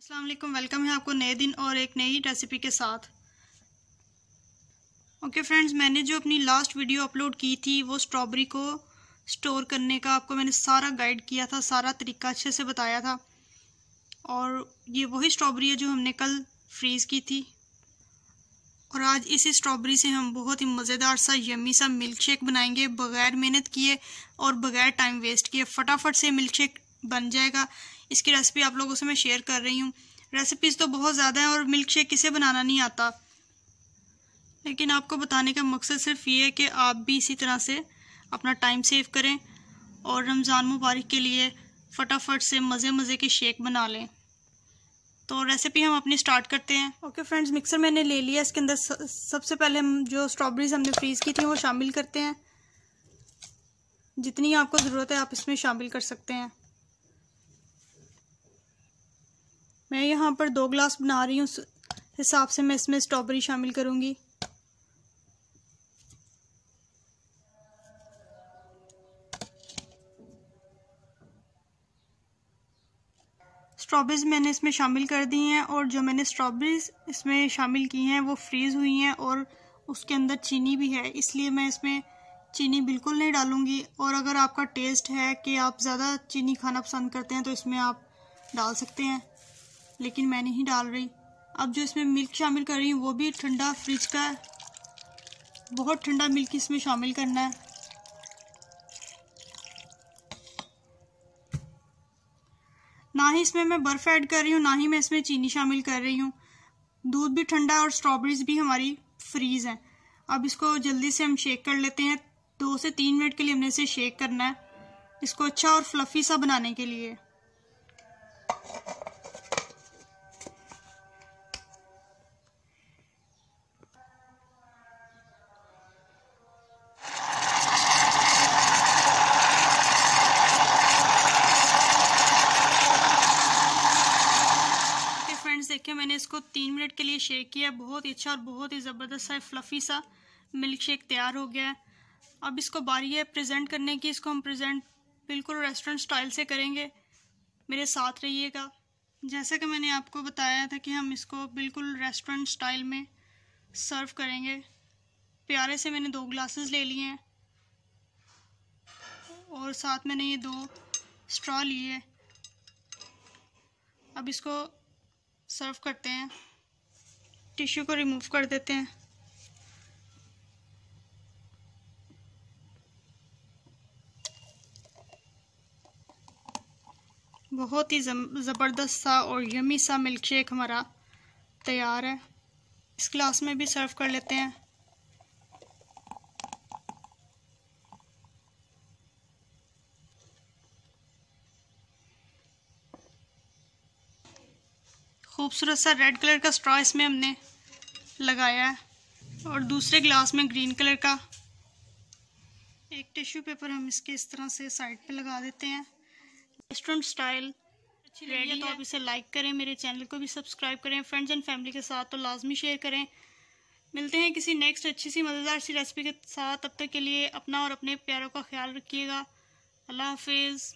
Aslam welcome है आपको नए दिन और एक नई रेसिपी के साथ ओके okay फ्रेंड्स मैंने जो अपनी लास्ट वीडियो अपलोड की थी वो स्ट्रॉबेरी को स्टोर करने का आपको मैंने सारा गाइड किया था सारा तरीका अच्छे से बताया था और ये वही स्ट्रॉबेरी है जो हमने कल फ्रीज़ की थी और आज इसी स्ट्रॉबेरी से हम बहुत ही मज़ेदार सा यमी सा मिल्क शेक बनाएंगे बग़ैर मेहनत किए और बग़ैर टाइम वेस्ट किए फटाफट से मिल्क शेक बन जाएगा इसकी रेसिपी आप लोगों से मैं शेयर कर रही हूँ रेसिपीज़ तो बहुत ज़्यादा हैं और मिल्क शेक किसे बनाना नहीं आता लेकिन आपको बताने का मकसद सिर्फ ये है कि आप भी इसी तरह से अपना टाइम सेव करें और रमज़ान मुबारक के लिए फटाफट से मज़े मज़े के शेक बना लें तो रेसिपी हम अपनी स्टार्ट करते हैं ओके okay, फ्रेंड्स मिक्सर मैंने ले लिया इसके अंदर सबसे पहले हम जो स्ट्रॉबेरीज हमने फ्रीज़ की थी वो शामिल करते हैं जितनी आपको ज़रूरत है आप इसमें शामिल कर सकते हैं मैं यहाँ पर दो ग्लास बना रही हूँ उस हिसाब से मैं इसमें स्ट्रॉबेरी शामिल करूँगी स्ट्रॉबेरीज मैंने इसमें शामिल कर दी हैं और जो मैंने स्ट्रॉबेरीज इसमें शामिल की हैं वो फ्रीज़ हुई हैं और उसके अंदर चीनी भी है इसलिए मैं इसमें चीनी बिल्कुल नहीं डालूंगी और अगर आपका टेस्ट है कि आप ज़्यादा चीनी खाना पसंद करते हैं तो इसमें आप डाल सकते हैं लेकिन मैं नहीं डाल रही अब जो इसमें मिल्क शामिल कर रही हूँ वो भी ठंडा फ्रिज का है बहुत ठंडा मिल्क इसमें शामिल करना है ना ही इसमें मैं बर्फ़ ऐड कर रही हूँ ना ही मैं इसमें चीनी शामिल कर रही हूँ दूध भी ठंडा और स्ट्रॉबेरीज भी हमारी फ्रीज हैं अब इसको जल्दी से हम शेक कर लेते हैं दो से तीन मिनट के लिए हमने इसे शेक करना है इसको अच्छा और फ्लफ़ी सा बनाने के लिए देखिए मैंने इसको तीन मिनट के लिए शेक किया बहुत ही अच्छा और बहुत ही ज़बरदस्त सा फ्लफ़ी सा मिल्क शेक तैयार हो गया है अब इसको बारी है प्रेजेंट करने की इसको हम प्रेजेंट बिल्कुल रेस्टोरेंट स्टाइल से करेंगे मेरे साथ रहिएगा जैसा कि मैंने आपको बताया था कि हम इसको बिल्कुल रेस्टोरेंट स्टाइल में सर्व करेंगे प्यारे से मैंने दो ग्लासेस ले लिए हैं और साथ मैंने ये दो स्ट्रॉ लिए अब इसको सर्व करते हैं टिश्यू को रिमूव कर देते हैं बहुत ही ज़बरदस्त सा और यमी सा मिल्क शेक हमारा तैयार है इस ग्लास में भी सर्व कर लेते हैं खूबसूरत सा रेड कलर का स्ट्रॉ इसमें हमने लगाया है और दूसरे ग्लास में ग्रीन कलर का एक टिश्यू पेपर हम इसके इस तरह से साइड पे लगा देते हैं रेस्टोरेंट स्टाइल अच्छी रेडी है तो आप इसे लाइक करें मेरे चैनल को भी सब्सक्राइब करें फ्रेंड्स एंड फैमिली के साथ तो लाजमी शेयर करें मिलते हैं किसी नेक्स्ट अच्छी सी मज़ेदार सी रेसिपी के साथ तब तक के लिए अपना और अपने प्यारों का ख्याल रखिएगा अल्लाह हाफिज़